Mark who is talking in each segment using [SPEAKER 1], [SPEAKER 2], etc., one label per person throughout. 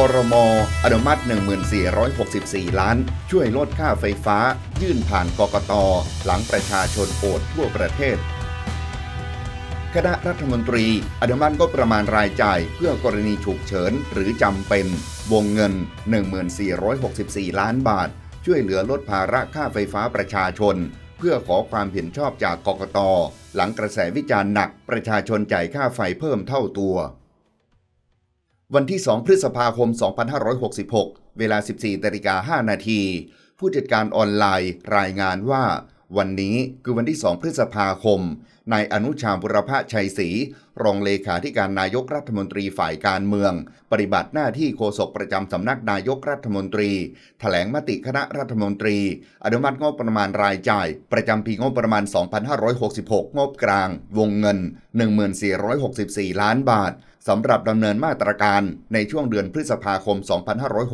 [SPEAKER 1] ครมออนุมัติ1464 ล้าน ช่วยลดค่าไฟฟ้า ยื่นผ่านกกตหลังประชาชนโอดทั่วประเทศคณะรัฐมนตรีอนุมัติก็ประมาณรายจ่ายเพื่อกรณีฉุกเฉินหรือจำเป็น วงเงิน 1464 ล้านบาท ช่วยเหลือลดภาระค่าไฟฟ้าประชาชน เพื่อขอความเห็นชอบจากกกตหลังกระแสวิจารณ์หนักประชาชนจ่ายค่าไฟเพิ่มเท่าตัววันที่ 2 พฤษภาคม 2566 เวลา 14นาฬิกา5นาทีผู้จัดการออนไลน์รายงานว่าวันนี้คือวันที่ 2 พฤษภาคม นายอนุชาบุรพชัยศรีรองเลขาธิการนายกรัฐมนตรีฝ่ายการเมือง ปฏิบัติหน้าที่โฆษกประจำสำนักนายกรัฐมนตรีถแถลงมติคณะรัฐมนตรี อนุมัติงบประมาณรายจ่าย ประจำปีงบประมาณ 2566 งบกลาง วงเงิน 1464 ล้านบาทสำหรับดำเนินมาตรการในช่วงเดือนพฤษภาคม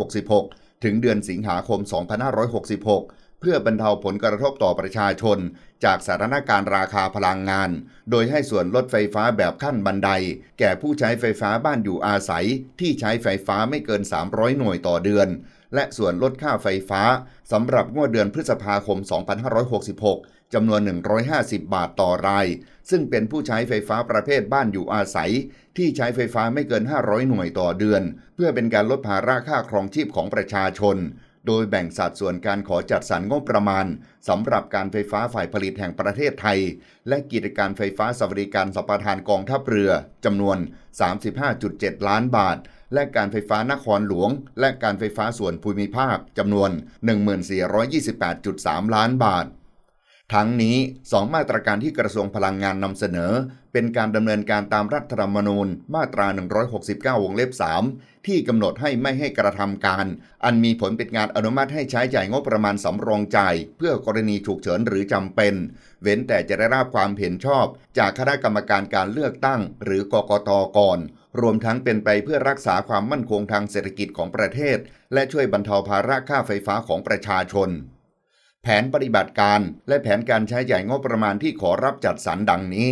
[SPEAKER 1] 2566 ถึงเดือนสิงหาคม 2566พื่อบรรเทาผลกระทบต่อประชาชน จากสถานการณ์ราคาพลังงาน โดยให้ส่วนลดไฟฟ้าแบบขั้นบันได แก่ผู้ใช้ไฟฟ้าบ้านอยู่อาศัย ที่ใช้ไฟฟ้าไม่เกิน 300 หน่วยต่อเดือน และส่วนลดค่าไฟฟ้าสำหรับงวดเดือนพฤษภาคม 2566 จำนวน 150 บาทต่อราย ซึ่งเป็นผู้ใช้ไฟฟ้าประเภทบ้านอยู่อาศัย ที่ใช้ไฟฟ้าไม่เกิน 500 หน่วยต่อเดือน เพื่อเป็นการลดภาระค่าครองชีพของประชาชนโดยแบ่งสัดส่วนการขอจัดสรรงบประมาณ สำหรับการไฟฟ้าฝ่ายผลิตแห่งประเทศไทย และกิจการไฟฟ้าสวัสดิการสปทานกองทัพเรือ จำนวน 35.7 ล้านบาท และการไฟฟ้านครหลวง และการไฟฟ้าส่วนภูมิภาค จำนวน 1428.3 ล้านบาททั้งนี้ 2 มาตรการที่กระทรวงพลังงานนำเสนอ เป็นการดำเนินการตามรัฐธรรมนูญมาตรา 169 วงเล็บ3ที่กำหนดให้ไม่ให้กระทำการ อันมีผลเป็นงานอนุมัติให้ใช้จ่ายงบประมาณสำรองจ่าย เพื่อกรณี ฉุกเฉินหรือจำเป็น เว้นแต่จะได้รับความเห็นชอบ จากคณะกรรมการการเลือกตั้งหรือกกตก่อน รวมทั้งเป็นไปเพื่อรักษาความมั่นคงทางเศรษฐกิจของประเทศ และช่วยบรรเทาภาระค่าไฟฟ้าของประชาชนแผนปฏิบัติการและแผนการใช้จ่ายงบประมาณที่ขอรับจัดสรรดังนี้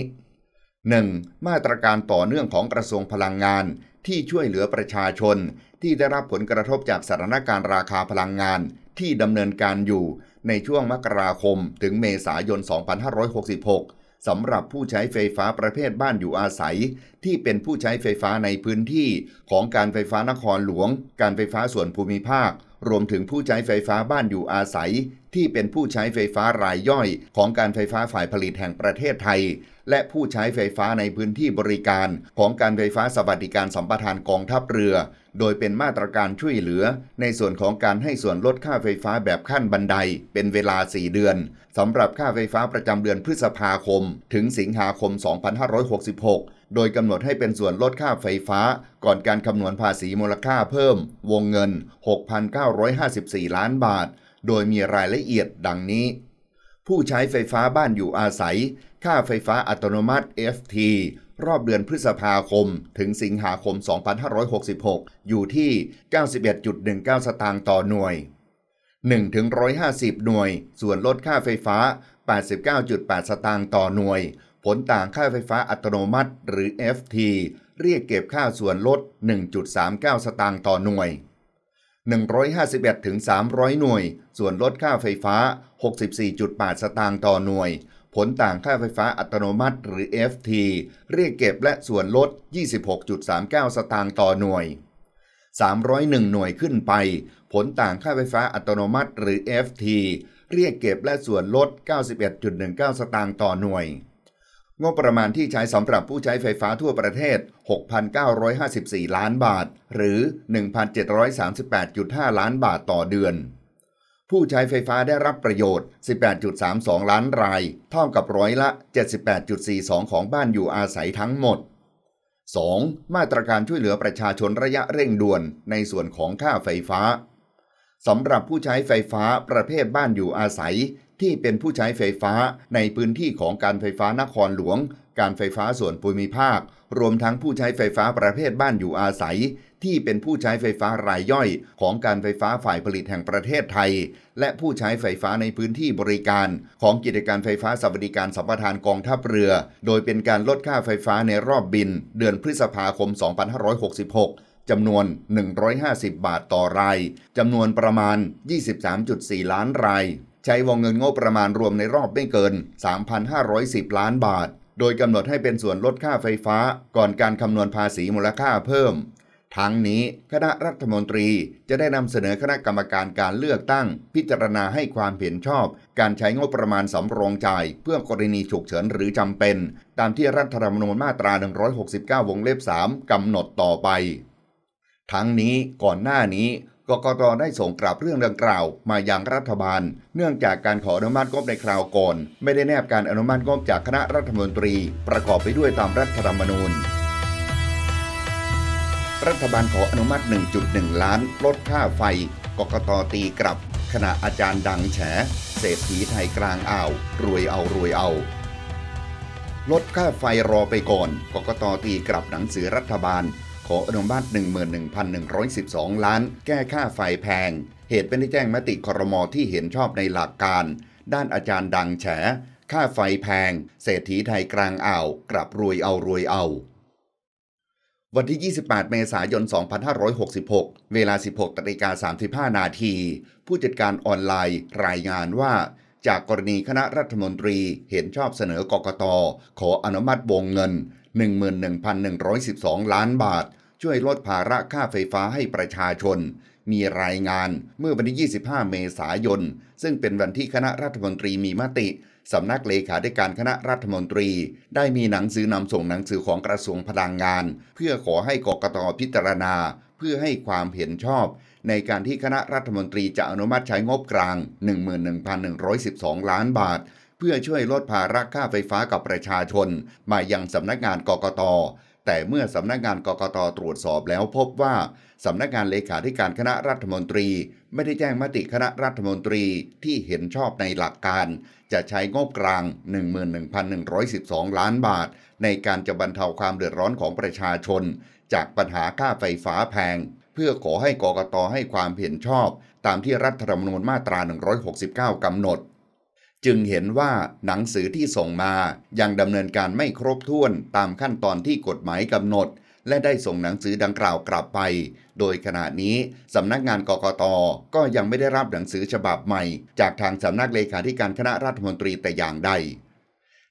[SPEAKER 1] 1. มาตรการต่อเนื่องของกระทรวงพลังงาน ที่ช่วยเหลือประชาชน ที่ได้รับผลกระทบจากสถานการณ์ราคาพลังงานที่ดำเนินการอยู่ในช่วงมกราคม ถึงเมษายน 2566 สำหรับผู้ใช้ไฟฟ้าประเภทบ้านอยู่อาศัยที่เป็นผู้ใช้ไฟฟ้าในพื้นที่ ของการไฟฟ้านครหลวง การไฟฟ้าส่วนภูมิภาค รวมถึงผู้ใช้ไฟฟ้าบ้านอยู่อาศัย ที่เป็นผู้ใช้ไฟฟ้ารายย่อย ของการไฟฟ้าฝ่ายผลิตแห่งประเทศไทย และผู้ใช้ไฟฟ้าในพื้นที่บริการของการไฟฟ้าสวัสดิการสัมปทานกองทัพเรือ โดยเป็นมาตรการช่วยเหลือ ในส่วนของการให้ส่วนลดค่าไฟฟ้าแบบขั้นบันไดเป็นเวลา 4 เดือนสำหรับค่าไฟฟ้าประจำเดือนพฤษภาคม ถึงสิงหาคม 2566โดยกำหนดให้เป็นส่วนลดค่าไฟฟ้าก่อนการคำนวณภาษีมูลค่าเพิ่ม วงเงิน 6,954 ล้านบาท โดยมีรายละเอียดดังนี้ ผู้ใช้ไฟฟ้าบ้านอยู่อาศัย ค่าไฟฟ้าอัตโนมัติ FT รอบเดือนพฤษภาคม ถึงสิงหาคม 2566 อยู่ที่ 91.19 สตางค์ต่อหน่วย1-150 หน่วย ส่วนลดค่าไฟฟ้า 89.8 สตางค์ต่อหน่วยผลต่างค่าไฟฟ้าอัตโนมัติหรือ FT เรียกเก็บค่าส่วนลด 1.39 สตางค์ต่อหน่วย 151-300 หน่วย ส่วนลดค่าไฟฟ้า 64.8สตางค์ต่อหน่วย ผลต่างค่าไฟฟ้าอัตโนมัติ หรือ FT เรียกเก็บและส่วนลด 26.39 สตางค์ต่อหน่วย 301 หน่วยขึ้นไป ผลต่างค่าไฟฟ้าอัตโนมัติ หรือ FT เรียกเก็บและส่วนลด 91.19 สตางค์ต่อหน่วยงบประมาณที่ใช้สำหรับผู้ใช้ไฟฟ้าทั่วประเทศ6,954ล้านบาท หรือ1,738.5ล้านบาทต่อเดือน ผู้ใช้ไฟฟ้าได้รับประโยชน์18.32ล้านรายเท่ากับร้อยละ 78.42 ของบ้านอยู่อาศัยทั้งหมด 2. มาตรการช่วยเหลือประชาชนระยะเร่งด่วนในส่วนของค่าไฟฟ้าสำหรับผู้ใช้ไฟฟ้าประเภทบ้านอยู่อาศัยที่เป็นผู้ใช้ไฟฟ้าในพื้นที่ของการไฟฟ้านครหลวง การไฟฟ้าส่วนภูมิภาค รวมทั้งผู้ใช้ไฟฟ้าประเภทบ้านอยู่อาศัย ที่เป็นผู้ใช้ไฟฟ้ารายย่อย ของการไฟฟ้าฝ่ายผลิตแห่งประเทศไทย และผู้ใช้ไฟฟ้าในพื้นที่บริการ ของกิจการไฟฟ้าสวัสดิการสัมปทานกองทัพเรือ โดยเป็นการลดค่าไฟฟ้าในรอบบินเดือนพฤษภาคม 2566 จำนวน 150 บาทต่อรายจำนวนประมาณ 23.4 ล้านรายใช้วงเงินงบประมาณรวมในรอบไม่เกิน 3,510 ล้านบาท โดยกำหนดให้เป็นส่วนลดค่าไฟฟ้าก่อนการคำนวณภาษีมูลค่าเพิ่ม ทั้งนี้คณะรัฐมนตรีจะได้นำเสนอคณะกรรมการการเลือกตั้ง พิจารณาให้ความเห็นชอบ การใช้งบประมาณสำรองจ่าย เพื่อกรณีฉุกเฉินหรือจำเป็น ตามที่รัฐธรรมนูญมาตรา 169 วงเล็บ 3กำหนดต่อไป ทั้งนี้ก่อนหน้านี้กกตได้ส่งกลับเรื่องดังกล่าว มายังรัฐบาล เนื่องจากการขออนุมัติงบในคราวก่อนไม่ได้แนบการอนุมัติงบจากคณะรัฐมนตรี ประกอบไปด้วยตามรัฐธรรมนูญ รัฐบาลขออนุมัติ 1.1 ล้าน ลดค่าไฟ กกตตีกลับขณะอาจารย์ดังแฉ เศรษฐีไทยกลางอ่าว รวยเอารวยเอา ลดค่าไฟรอไปก่อนกกตตีกลับหนังสือรัฐบาลขออนุมัติ 11,112 ล้าน แก้ค่าไฟแพง เหตุเป็นที่แจ้งมติคอรมอที่เห็นชอบในหลักการ ด้านอาจารย์ดังแฉ ค่าไฟแพง เศรษฐีไทยกลางอ่าว กลับรวยเอารวยเอา วันที่ 28 เมษายน 2566 เวลา 16ตาิกา35นาที ผู้จัดการออนไลน์รายงานว่า จากกรณีคณะรัฐมนตรีเห็นชอบเสนอกกตขออนุมัติวงเงิน11,112 ล้านบาท ช่วยลดภาระค่าไฟฟ้าให้ประชาชน มีรายงานเมื่อวันที่ 25 เมษายน ซึ่งเป็นวันที่คณะรัฐมนตรีมีมติสำนักเลขาธิการคณะรัฐมนตรี ได้มีหนังสือนำส่งหนังสือของกระทรวงพลังงาน เพื่อขอให้กกตพิจารณาเพื่อให้ความเห็นชอบ ในการที่คณะรัฐมนตรีจะอนุมัติใช้งบกลาง 11,112ล้านบาทพื่อช่วยลดภาระค่าไฟฟ้ากับประชาชน มายังสำนักงานกกต แต่เมื่อสำนักงานกกต ตรวจสอบแล้วพบว่า สำนักงานเลขาธิการคณะรัฐมนตรี ไม่ได้แจ้งมติคณะรัฐมนตรีที่เห็นชอบในหลักการ จะใช้งบกลาง11,112 ล้านบาท ในการจะบรรเทาความเดือดร้อนของประชาชน จากปัญหาค่าไฟฟ้าแพง เพื่อขอให้กกต ให้ความเห็นชอบ ตามที่รัฐธรรมนูญมาตรา 169กำหนดจึงเห็นว่าหนังสือที่ส่งมายังดำเนินการไม่ครบถ้วนตามขั้นตอนที่กฎหมายกำหนด และได้ส่งหนังสือดังกล่าวกลับไป โดยขณะนี้สำนักงานกกตก็ยังไม่ได้รับหนังสือฉบับใหม่ จากทางสำนักเลขาธิการคณะรัฐมนตรีแต่อย่างใด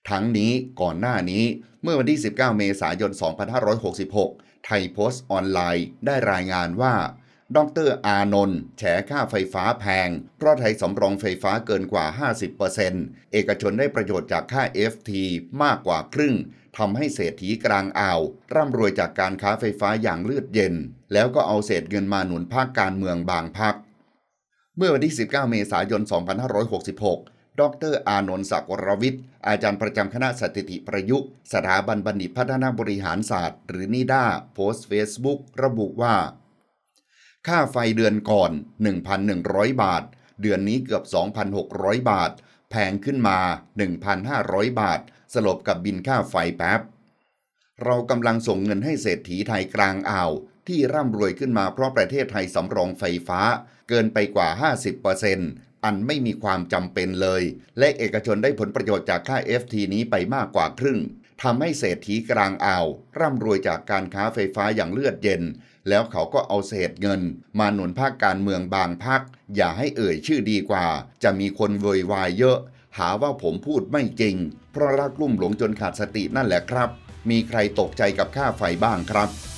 [SPEAKER 1] ทั้งนี้ก่อนหน้านี้เมื่อวันที่ 19 เมษายน 2566 ไทยโพสต์ออนไลน์ ได้รายงานว่าดออรอานนท์แฉค่าไฟฟ้าแพงเพราะไทยสำรองไฟฟ้าเกินกว่า 50%เอกชนได้ประโยชน์จากค่า FT มากกว่าครึ่งทำให้เศรษฐีกลางอ่าว ร่ำรวยจากการค้าไฟฟ้าอย่างเลือดเย็น แล้วก็เอาเศษเงินมาหนุนภาคการเมืองบางพัก เมื่อวันที่ 19 เมษายน 2566ดออรอานนท์ศักวรวิทย์ อาจารย์ประจำคณะสถิติประยุกต์สถาบันบัณฑิตพัฒนาบริหารศาสตร์หรือนิด้าโพสต์เฟซบุ๊กระบุว่าค่าไฟเดือนก่อน 1,100 บาท เดือนนี้เกือบ 2,600 บาท แพงขึ้นมา 1,500 บาท สลบกับบินค่าไฟแป๊บ เรากำลังส่งเงินให้เศรษฐีไทยกลางอ่าวที่ร่ำรวยขึ้นมาเพราะประเทศไทยสำรองไฟฟ้า เกินไปกว่า 50%อันไม่มีความจำเป็นเลย และเอกชนได้ผลประโยชน์จากค่า FT นี้ไปมากกว่าครึ่งทำให้เศรษฐีกลางอ่าว ร่ำรวยจากการค้าไฟฟ้าอย่างเลือดเย็น แล้วเขาก็เอาเศษเงิน มาหนุนภาคการเมืองบางพัก อย่าให้เอ่ยชื่อดีกว่า จะมีคนเวยวายเยอะ หาว่าผมพูดไม่จริง เพราะรักลุ่มหลงจนขาดสตินั่นแหละครับ มีใครตกใจกับค่าไฟบ้างครับ